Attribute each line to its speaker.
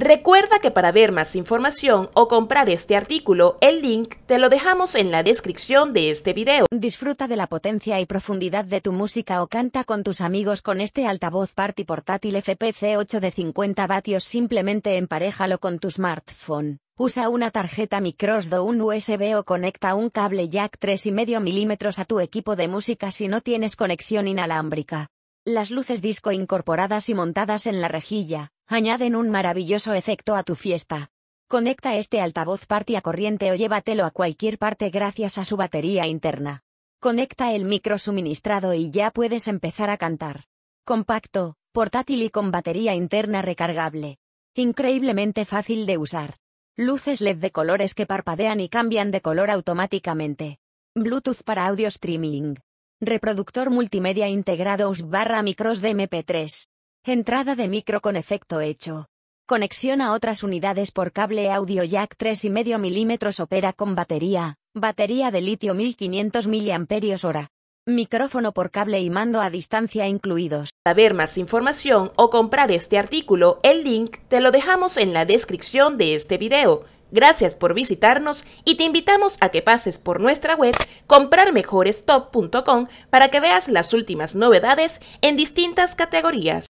Speaker 1: Recuerda que para ver más información o comprar este artículo, el link te lo dejamos en la descripción de este video. Disfruta de la potencia y profundidad de
Speaker 2: tu música o canta con tus amigos con este altavoz party portátil FPC 8 de 50 vatios simplemente emparejalo con tu smartphone. Usa una tarjeta microsdo, un USB o conecta un cable jack 3,5 milímetros a tu equipo de música si no tienes conexión inalámbrica. Las luces disco incorporadas y montadas en la rejilla, añaden un maravilloso efecto a tu fiesta. Conecta este altavoz party a corriente o llévatelo a cualquier parte gracias a su batería interna. Conecta el micro suministrado y ya puedes empezar a cantar. Compacto, portátil y con batería interna recargable. Increíblemente fácil de usar. Luces LED de colores que parpadean y cambian de color automáticamente. Bluetooth para audio streaming. Reproductor multimedia integrado barra micros de MP3. Entrada de micro con efecto hecho. Conexión a otras unidades por cable audio jack 3,5 milímetros. opera con batería, batería de litio 1500 mAh. Micrófono por
Speaker 1: cable y mando a distancia incluidos. Para ver más información o comprar este artículo, el link te lo dejamos en la descripción de este video. Gracias por visitarnos y te invitamos a que pases por nuestra web comprarmejorestop.com para que veas las últimas novedades en distintas categorías.